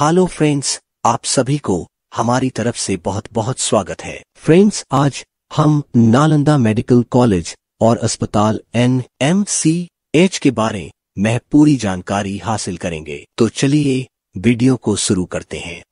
hello friends आप सभी को हमारी तरफ से बहुत बहुत स्वागत है फ्रेंड्स आज हम नालंदा मेडिकल कॉलेज और अस्पताल एन एम सी एच के बारे में पूरी जानकारी हासिल करेंगे तो चलिए वीडियो को शुरू करते हैं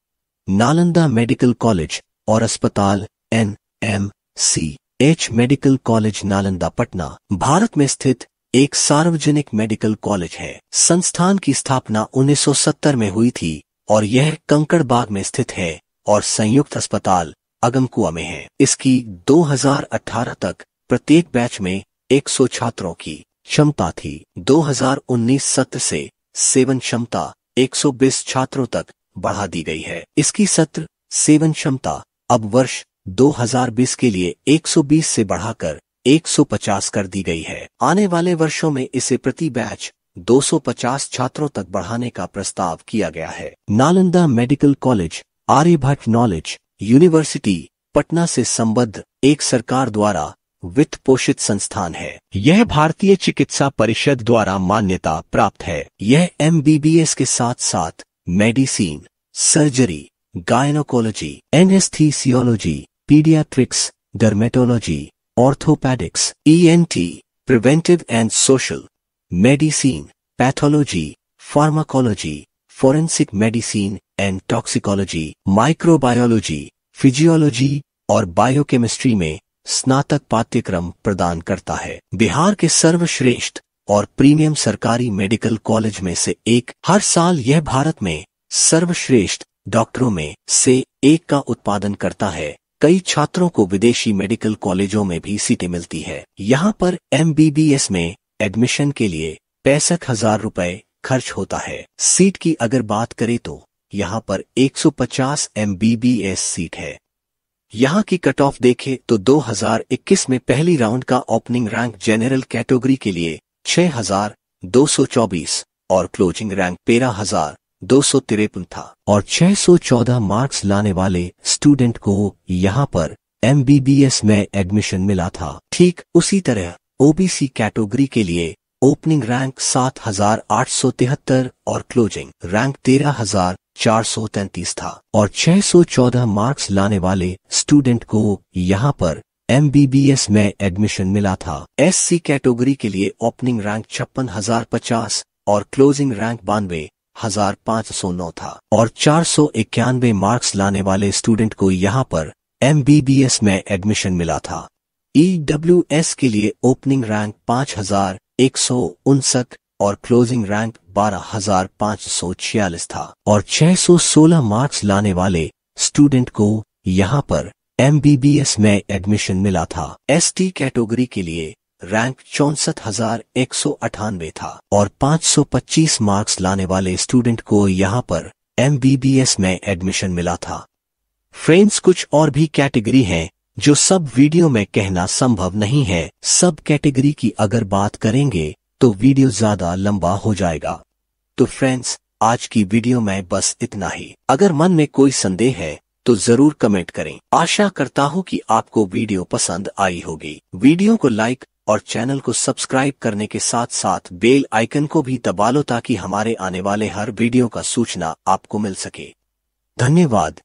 नालंदा मेडिकल कॉलेज और अस्पताल N M C H medical college Nalanda Patna Bharat में स्थित एक सार्वजनिक मेडिकल कॉलेज है संस्थान की स्थापना 1970 में हुई थी और यह कंकड़बाग में स्थित है और संयुक्त अस्पताल अगमकुआ में है इसकी 2018 तक प्रत्येक बैच में 100 छात्रों की क्षमता थी 2019 सत्र से सेवन क्षमता 120 छात्रों तक बढ़ा दी गई है इसकी सत्र सेवन क्षमता अब वर्ष 2020 के लिए 120 से बढ़ाकर 150 कर दी गई है आने वाले वर्षों में इसे प्रति बैच 250 छात्रों तक बढ़ाने का प्रस्ताव किया गया है Nalanda medical college Aryabhatta knowledge university Patna से संबद्ध एक सरकार द्वारा वित्त पोषित संस्थान है यह भारतीय चिकित्सा परिषद द्वारा मान्यता प्राप्त है यह एम के साथ साथ medicine surgery gynaecology anaesthesiology paediatrics dermatology orthopaedics टी preventive and social medicine, pathology, pharmacology, forensic medicine and toxicology microbiology physiology और बायोकेमिस्ट्री में स्नातक पाठ्यक्रम प्रदान करता है बिहार के सर्वश्रेष्ठ और प्रीमियम सरकारी मेडिकल कॉलेज में से एक हर साल यह भारत में सर्वश्रेष्ठ डॉक्टरों में से एक का उत्पादन करता है कई छात्रों को विदेशी मेडिकल कॉलेजों में भी सीटें मिलती है यहाँ पर एमबीबीएस में एडमिशन के लिए पैंसठ हजार रूपए खर्च होता है सीट की अगर बात करें तो यहाँ पर 150 एस सीट है यहाँ की कट ऑफ देखे तो 2021 में पहली राउंड का ओपनिंग रैंक जनरल कैटेगरी के लिए 6,224 और क्लोजिंग रैंक तेरह हजार दो सौ तिरपन था और 614 मार्क्स लाने वाले स्टूडेंट को यहाँ पर एमबीबीएस में एडमिशन मिला था ठीक उसी तरह ओबीसी कैटेगरी के लिए ओपनिंग रैंक सात हजार आठ सौ तिहत्तर और क्लोजिंग रैंक तेरह हजार चार सौ तैंतीस था और छह सौ चौदह मार्क्स लाने वाले स्टूडेंट को यहाँ पर एमबीबीएस में एडमिशन मिला था एससी कैटेगरी के लिए ओपनिंग रैंक छप्पन हजार पचास और क्लोजिंग रैंक बानवे हजार पाँच सौ नौ था और चार सौ इक्यानवे मार्क्स लाने वाले स्टूडेंट को यहाँ पर एमबीबीएस में एडमिशन मिला था ईडब्ल्यूएस e के लिए ओपनिंग रैंक पाँच हजार एक सौ उनसठ और क्लोजिंग रैंक बारह हजार पाँच सौ छियालीस था और छह सौ सोलह मार्क्स लाने वाले स्टूडेंट को यहाँ पर एमबीबीएस में एडमिशन मिला था एसटी कैटेगरी के लिए रैंक चौसठ हजार एक सौ अठानवे था और सौ पच्चीस मार्क्स लाने वाले स्टूडेंट को यहाँ पर एमबीबीएस में एडमिशन मिला था फ्रेंड्स कुछ और भी कैटेगरी हैं जो सब वीडियो में कहना संभव नहीं है सब कैटेगरी की अगर बात करेंगे तो वीडियो ज्यादा लंबा हो जाएगा तो फ्रेंड्स आज की वीडियो में बस इतना ही अगर मन में कोई संदेह है तो जरूर कमेंट करें आशा करता हूँ कि आपको वीडियो पसंद आई होगी वीडियो को लाइक और चैनल को सब्सक्राइब करने के साथ साथ बेल आइकन को भी दबा लो ताकि हमारे आने वाले हर वीडियो का सूचना आपको मिल सके धन्यवाद